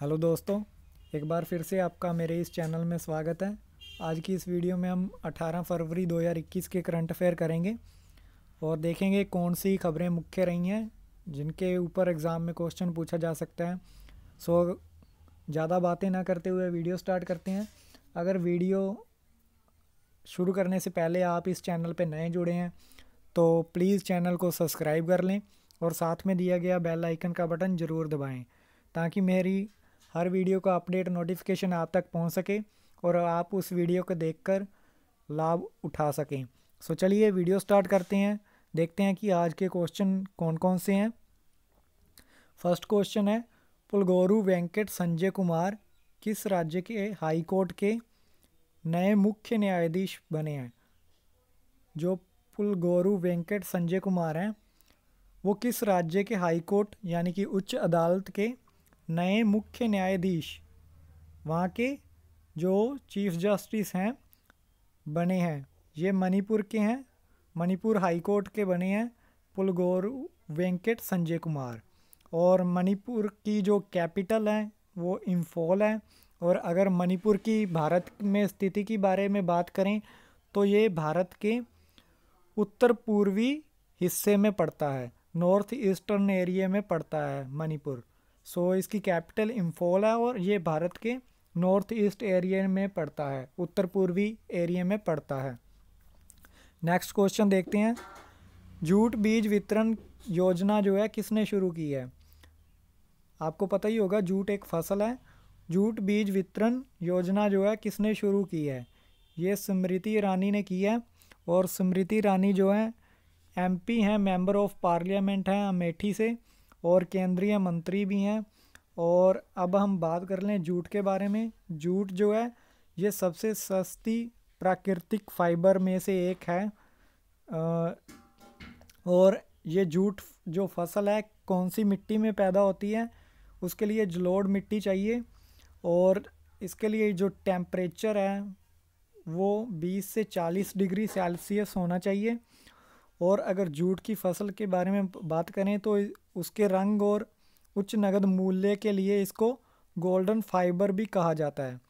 hello दोस्तों एक बार फिर से आपका मेरे इस चैनल में स्वागत है आज की इस वीडियो में हम 18 फरवरी 2021 के करंट अफेयर करेंगे और देखेंगे कौन सी खबरें मुख्य रही हैं जिनके ऊपर एग्ज़ाम में क्वेश्चन पूछा जा सकता है सो ज़्यादा बातें ना करते हुए वीडियो स्टार्ट करते हैं अगर वीडियो शुरू करने से पहले आप इस चैनल पर नए जुड़े हैं तो प्लीज़ चैनल को सब्सक्राइब कर लें और साथ में दिया गया बेल आइकन का बटन ज़रूर दबाएँ ताकि मेरी हर वीडियो का अपडेट नोटिफिकेशन आप तक पहुंच सके और आप उस वीडियो को देखकर लाभ उठा सकें सो चलिए वीडियो स्टार्ट करते हैं देखते हैं कि आज के क्वेश्चन कौन कौन से हैं फर्स्ट क्वेश्चन है पुलगोरू वेंकट संजय कुमार किस राज्य के हाई कोर्ट के नए मुख्य न्यायाधीश बने हैं जो पुलगोरू वेंकट संजय कुमार हैं वो किस राज्य के हाई कोर्ट यानी कि उच्च अदालत के नए मुख्य न्यायाधीश वहाँ के जो चीफ जस्टिस हैं बने हैं ये मणिपुर के हैं मणिपुर हाई कोर्ट के बने हैं पुलगोर वेंकट संजय कुमार और मणिपुर की जो कैपिटल है वो इम्फॉल है और अगर मणिपुर की भारत में स्थिति के बारे में बात करें तो ये भारत के उत्तर पूर्वी हिस्से में पड़ता है नॉर्थ ईस्टर्न एरिया में पड़ता है मणिपुर सो so, इसकी कैपिटल इम्फॉल है और ये भारत के नॉर्थ ईस्ट एरिया में पड़ता है उत्तर पूर्वी एरिया में पड़ता है नेक्स्ट क्वेश्चन देखते हैं जूट बीज वितरण योजना जो है किसने शुरू की है आपको पता ही होगा जूट एक फसल है जूट बीज वितरण योजना जो है किसने शुरू की है ये स्मृति ईरानी ने की है और स्मृति ईरानी जो है एमपी हैं मेंबर ऑफ पार्लियामेंट हैं अमेठी से और केंद्रीय मंत्री भी हैं और अब हम बात कर लें जूट के बारे में जूट जो है ये सबसे सस्ती प्राकृतिक फाइबर में से एक है और ये जूट जो फसल है कौन सी मिट्टी में पैदा होती है उसके लिए जलोड़ मिट्टी चाहिए और इसके लिए जो टेम्परेचर है वो 20 से 40 डिग्री सेल्सियस होना चाहिए और अगर जूट की फसल के बारे में बात करें तो उसके रंग और उच्च नगद मूल्य के लिए इसको गोल्डन फाइबर भी कहा जाता है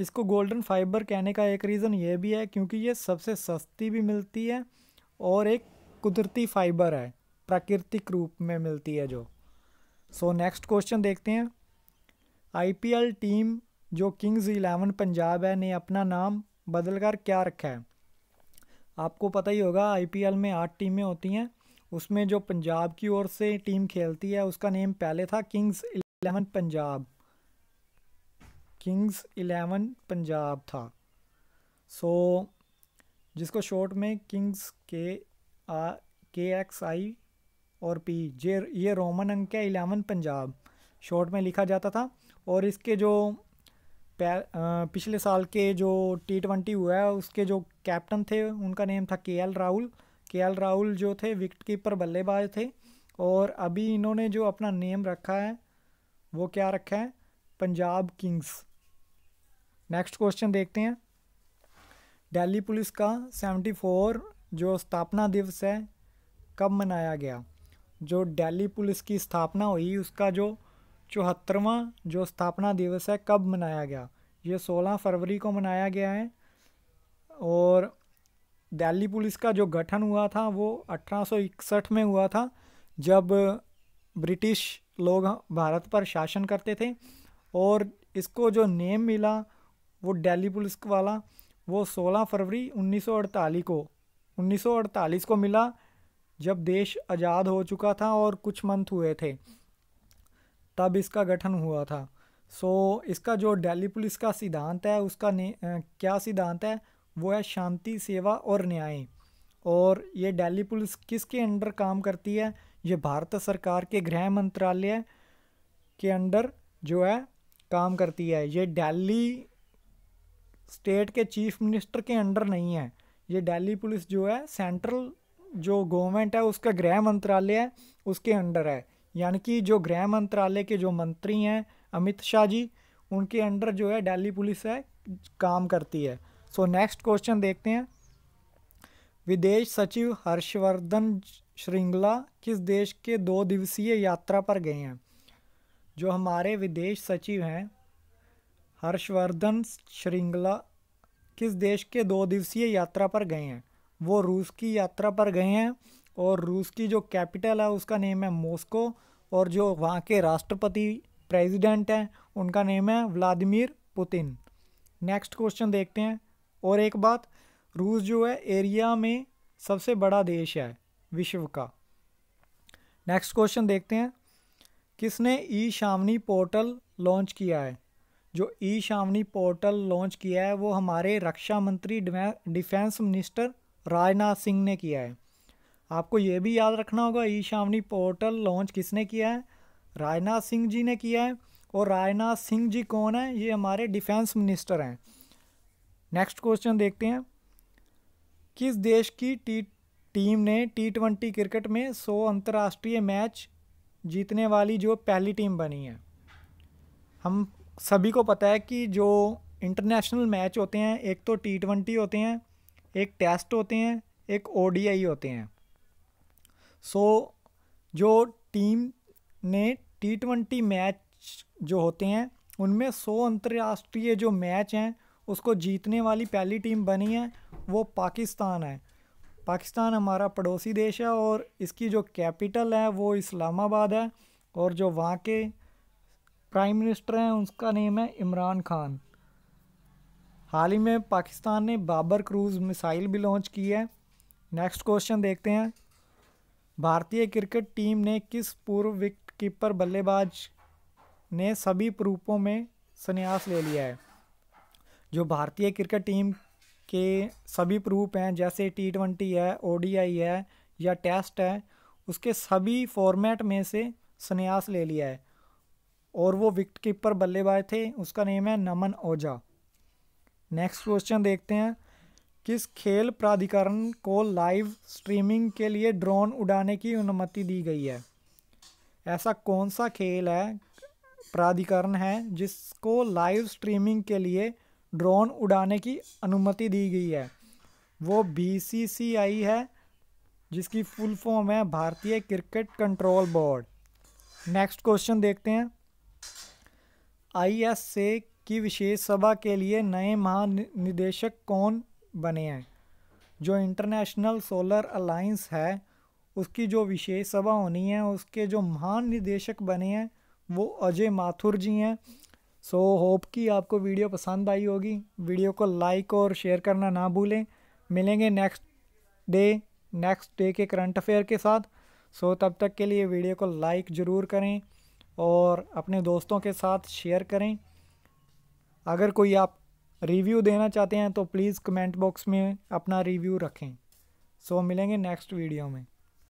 इसको गोल्डन फाइबर कहने का एक रीज़न ये भी है क्योंकि ये सबसे सस्ती भी मिलती है और एक कुदरती फाइबर है प्राकृतिक रूप में मिलती है जो सो नेक्स्ट क्वेश्चन देखते हैं आईपीएल टीम जो किंग्स इलेवन पंजाब है ने अपना नाम बदलकर क्या रखा है आपको पता ही होगा आईपीएल में आठ टीमें होती हैं उसमें जो पंजाब की ओर से टीम खेलती है उसका नेम पहले था Kings eleven Punjab Kings eleven Punjab था सो so, जिसको शॉर्ट में किंग्स के आ के एक्स आई और पी जे ये रोमन अंक है इलेवन पंजाब शॉर्ट में लिखा जाता था और इसके जो पिछले साल के जो टी ट्वेंटी हुआ है उसके जो कैप्टन थे उनका नेम था के एल राहुल के एल राहुल जो थे विकेट कीपर बल्लेबाज थे और अभी इन्होंने जो अपना नेम रखा है वो क्या रखा है पंजाब किंग्स नेक्स्ट क्वेश्चन देखते हैं दिल्ली पुलिस का सेवेंटी फोर जो स्थापना दिवस है कब मनाया गया जो दिल्ली पुलिस की स्थापना हुई उसका जो चौहत्तरवा जो स्थापना दिवस है कब मनाया गया ये 16 फरवरी को मनाया गया है और दिल्ली पुलिस का जो गठन हुआ था वो 1861 में हुआ था जब ब्रिटिश लोग भारत पर शासन करते थे और इसको जो नेम मिला वो दिल्ली पुलिस वाला वो 16 फरवरी 1948 को 1948 को मिला जब देश आज़ाद हो चुका था और कुछ मंथ हुए थे तब इसका गठन हुआ था सो so, इसका जो दिल्ली पुलिस का सिद्धांत है उसका ने, क्या सिद्धांत है वो है शांति सेवा और न्याय और ये दिल्ली पुलिस किसके अंडर काम करती है ये भारत सरकार के गृह मंत्रालय के अंडर जो है काम करती है ये दिल्ली स्टेट के चीफ मिनिस्टर के अंडर नहीं है ये दिल्ली पुलिस जो है सेंट्रल जो गवर्नमेंट है उसका गृह मंत्रालय है उसके अंडर है यानी कि जो गृह मंत्रालय के जो मंत्री हैं अमित शाह जी उनके अंडर जो है दिल्ली पुलिस है काम करती है सो नेक्स्ट क्वेश्चन देखते हैं विदेश सचिव हर्षवर्धन श्रृंगला किस देश के दो दिवसीय यात्रा पर गए हैं जो हमारे विदेश सचिव हैं हर्षवर्धन श्रृंगला किस देश के दो दिवसीय यात्रा पर गए हैं वो रूस की यात्रा पर गए हैं और रूस की जो कैपिटल है उसका नेम है मॉस्को और जो वहाँ के राष्ट्रपति प्रेसिडेंट हैं उनका नेम है व्लादिमीर पुतिन नेक्स्ट क्वेश्चन देखते हैं और एक बात रूस जो है एरिया में सबसे बड़ा देश है विश्व का नेक्स्ट क्वेश्चन देखते हैं किसने ई शामनी पोर्टल लॉन्च किया है जो ई शामनी पोर्टल लॉन्च किया है वो हमारे रक्षा मंत्री डिफेंस मिनिस्टर राजनाथ सिंह ने किया है आपको ये भी याद रखना होगा ई शामनी पोर्टल लॉन्च किसने किया है राजनाथ सिंह जी ने किया है और राजनाथ सिंह जी कौन है ये हमारे डिफेंस मिनिस्टर हैं नेक्स्ट क्वेश्चन देखते हैं किस देश की टी टीम ने टी ट्वेंटी क्रिकेट में सौ अंतर्राष्ट्रीय मैच जीतने वाली जो पहली टीम बनी है हम सभी को पता है कि जो इंटरनेशनल मैच होते हैं एक तो टी ट्वेंटी होते हैं एक टेस्ट होते हैं एक ओडीआई होते हैं सो so, जो टीम ने टी ट्वेंटी मैच जो होते हैं उनमें सौ अंतर्राष्ट्रीय जो मैच हैं उसको जीतने वाली पहली टीम बनी है वो पाकिस्तान है पाकिस्तान हमारा पड़ोसी देश है और इसकी जो कैपिटल है वो इस्लामाबाद है और जो वहाँ के प्राइम मिनिस्टर हैं उसका नेम है इमरान खान हाल ही में पाकिस्तान ने बाबर क्रूज़ मिसाइल भी लॉन्च की है नेक्स्ट क्वेश्चन देखते हैं भारतीय क्रिकेट टीम ने किस पूर्व विकेटकीपर बल्लेबाज ने सभी प्रूपों में संन्यास ले लिया है जो भारतीय क्रिकेट टीम के सभी प्रूप हैं जैसे टी ट्वेंटी है आई है या टेस्ट है उसके सभी फॉर्मेट में से संन्यास ले लिया है और वो विकेट कीपर बल्लेबाज थे उसका नेम है नमन ओझा नेक्स्ट क्वेश्चन देखते हैं किस खेल प्राधिकरण को लाइव स्ट्रीमिंग के लिए ड्रोन उड़ाने की अनुमति दी गई है ऐसा कौन सा खेल है प्राधिकरण है जिसको लाइव स्ट्रीमिंग के लिए ड्रोन उड़ाने की अनुमति दी गई है वो बीसीसीआई है जिसकी फुल फॉर्म है भारतीय cricket control board next question देखते हैं आई एस ए की विशेष सभा के लिए नए महानिदेशक कौन बने हैं जो इंटरनेशनल सोलर अलाइंस है उसकी जो विशेष सभा होनी है उसके जो महान निदेशक बने हैं वो अजय माथुर जी हैं सो so, होप कि आपको वीडियो पसंद आई होगी वीडियो को लाइक और शेयर करना ना भूलें मिलेंगे नेक्स्ट डे नेक्स्ट डे के करंट अफेयर के साथ सो so, तब तक के लिए वीडियो को लाइक ज़रूर करें और अपने दोस्तों के साथ शेयर करें अगर कोई आप रिव्यू देना चाहते हैं तो प्लीज़ कमेंट बॉक्स में अपना रिव्यू रखें सो so, मिलेंगे नेक्स्ट वीडियो में